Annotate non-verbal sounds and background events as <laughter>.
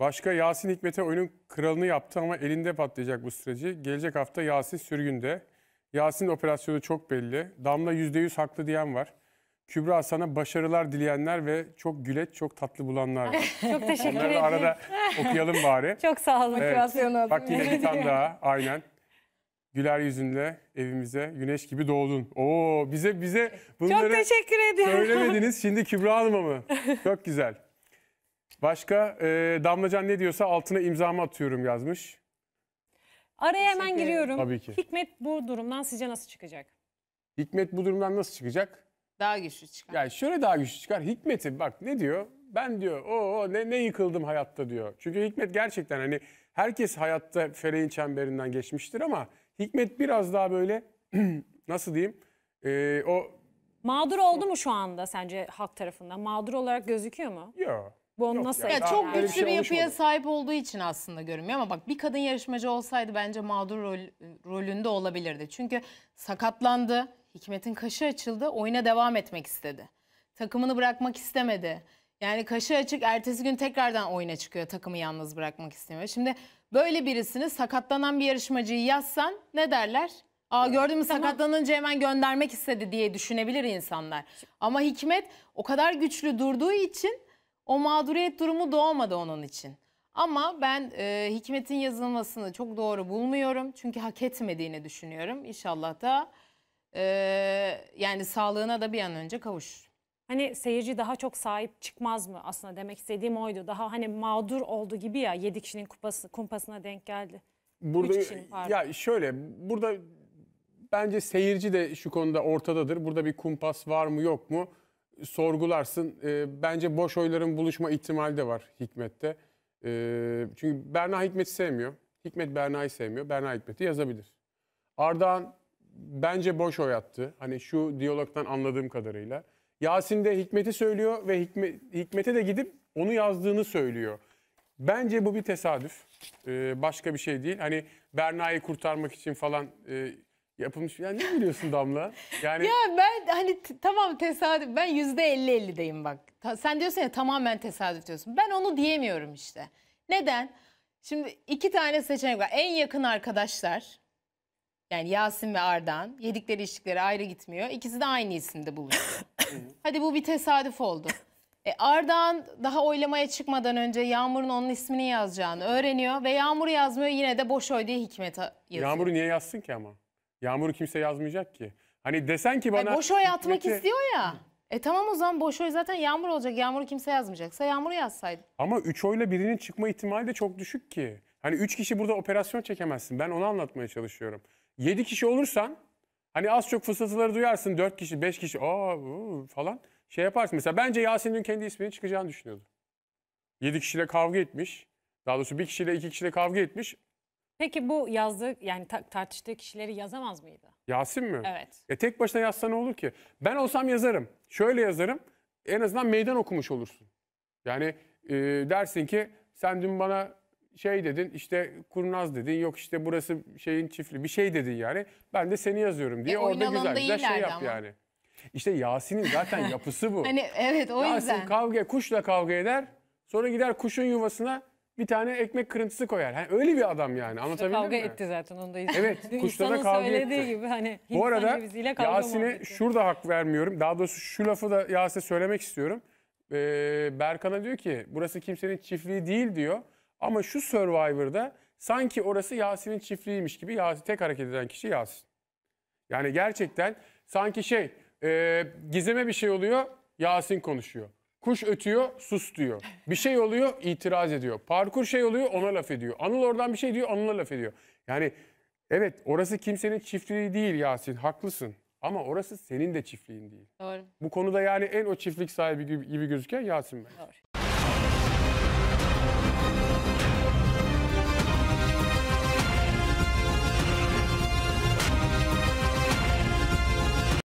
Başka Yasin Hikmet'e oyunun kralını yaptı ama elinde patlayacak bu süreci. Gelecek hafta Yasin sürgünde. Yasin operasyonu çok belli. Damla %100 haklı diyen var. Kübra sana başarılar dileyenler ve çok güleç, çok tatlı bulanlar <laughs> Çok teşekkür Bunları ederim. arada okuyalım bari. <laughs> Çok sağ olun Evet. motivasyonu adına. Bak yine bir tane daha <laughs> aynen. Güler yüzünle evimize güneş gibi doğdun. Oo bize bize Çok bunları teşekkür ediyorum. söylemediniz. Şimdi Kübra Hanım'a mı? Çok güzel. Başka e, Damlacan ne diyorsa altına imzamı atıyorum yazmış. Araya hemen giriyorum. Tabii ki. Hikmet bu durumdan sizce nasıl çıkacak? Hikmet bu durumdan nasıl çıkacak? Daha güçlü çıkar. Yani şöyle daha güçlü çıkar. Hikmet'i bak ne diyor? Ben diyor o ne, ne yıkıldım hayatta diyor. Çünkü Hikmet gerçekten hani herkes hayatta feleğin çemberinden geçmiştir ama Hikmet biraz daha böyle <clears throat> nasıl diyeyim? E, o Mağdur oldu mu şu anda sence halk tarafından? Mağdur olarak gözüküyor mu? yok bu nasıl? ya, çok öyle bir güçlü şey bir yapıya sahip olduğu için aslında görünmüyor ama bak bir kadın yarışmacı olsaydı bence mağdur rol- rolünde olabilirdi. Çünkü sakatlandı, Hikmet'in kaşı açıldı, oyuna devam etmek istedi. Takımını bırakmak istemedi. Yani kaşı açık ertesi gün tekrardan oyuna çıkıyor takımı yalnız bırakmak istemiyor. Şimdi böyle birisini sakatlanan bir yarışmacıyı yazsan ne derler? Aa gördün mü sakatlanınca hemen göndermek istedi diye düşünebilir insanlar. Ama Hikmet o kadar güçlü durduğu için o mağduriyet durumu doğmadı onun için. Ama ben e, Hikmet'in yazılmasını çok doğru bulmuyorum. Çünkü hak etmediğini düşünüyorum. İnşallah da e, yani sağlığına da bir an önce kavuş. Hani seyirci daha çok sahip çıkmaz mı aslında demek istediğim oydu. Daha hani mağdur oldu gibi ya 7 kişinin kupası, kumpasına denk geldi. Burada ya şöyle burada bence seyirci de şu konuda ortadadır. Burada bir kumpas var mı yok mu? sorgularsın. E, bence boş oyların buluşma ihtimali de var Hikmet'te. E, çünkü Berna Hikmet'i sevmiyor. Hikmet Berna'yı sevmiyor. Berna Hikmet'i yazabilir. Ardahan bence boş oy attı. Hani şu diyalogtan anladığım kadarıyla. Yasin de Hikmet'i söylüyor ve Hikmet, Hikmet'e de gidip onu yazdığını söylüyor. Bence bu bir tesadüf. Ee, başka bir şey değil. Hani Berna'yı kurtarmak için falan e, yapılmış. yani ne biliyorsun Damla? Yani Ya ben hani tamam tesadüf. Ben yüzde elli ellideyim bak. Ta- sen diyorsun ya tamamen tesadüf diyorsun. Ben onu diyemiyorum işte. Neden? Şimdi iki tane seçenek var. En yakın arkadaşlar yani Yasin ve Ardan. yedikleri içtikleri ayrı gitmiyor. İkisi de aynı isimde buluşuyor. <laughs> Hadi bu bir tesadüf oldu. E Ardahan daha oylamaya çıkmadan önce Yağmur'un onun ismini yazacağını öğreniyor ve Yağmur yazmıyor yine de boş oy diye Hikmet yazıyor. Yağmur'u niye yazsın ki ama? Yağmur'u kimse yazmayacak ki. Hani desen ki e, bana... Ay boş oy atmak hükümeti- istiyor ya. E tamam o zaman boş oy zaten yağmur olacak. Yağmuru kimse yazmayacaksa yağmuru yazsaydı. Ama 3 oyla birinin çıkma ihtimali de çok düşük ki. Hani 3 kişi burada operasyon çekemezsin. Ben onu anlatmaya çalışıyorum. 7 kişi olursan hani az çok fısıltıları duyarsın. 4 kişi, 5 kişi aa uu, ıı, falan şey yaparsın. Mesela bence Yasin dün kendi isminin çıkacağını düşünüyordu. 7 kişiyle kavga etmiş. Daha doğrusu bir kişiyle iki kişiyle kavga etmiş. Peki bu yazdığı yani ta- tartıştığı kişileri yazamaz mıydı? Yasin mi? Evet. E tek başına yazsa ne olur ki? Ben olsam yazarım. Şöyle yazarım. En azından meydan okumuş olursun. Yani e, dersin ki sen dün bana şey dedin işte kurnaz dedin yok işte burası şeyin çiftliği bir şey dedin yani. Ben de seni yazıyorum diye E, orada güzel alanında güzel şey yap ama. yani. İşte Yasin'in zaten <laughs> yapısı bu. Hani evet o Yasin yüzden. kavga kuşla kavga eder. Sonra gider kuşun yuvasına bir tane ekmek kırıntısı koyar. Yani öyle bir adam yani. Anlatabildim kavga mi? etti zaten onu da izledim. Evet, <laughs> kuşla da kavga söylediği etti. gibi hani Bu arada Yasin'e şurada hak vermiyorum. Daha doğrusu şu lafı da Yasin'e söylemek istiyorum. Ee, Berkan'a diyor ki burası kimsenin çiftliği değil diyor. Ama şu Survivor'da sanki orası Yasin'in çiftliğiymiş gibi Yasin tek hareket eden kişi Yasin. Yani gerçekten sanki şey e, gizeme bir şey oluyor Yasin konuşuyor. Kuş ötüyor, sus diyor. Bir şey oluyor, itiraz ediyor. Parkur şey oluyor, ona laf ediyor. Anıl oradan bir şey diyor, Anıl'a laf ediyor. Yani evet orası kimsenin çiftliği değil Yasin, haklısın. Ama orası senin de çiftliğin değil. Doğru. Bu konuda yani en o çiftlik sahibi gibi, gibi gözüken Yasin ben. Doğru.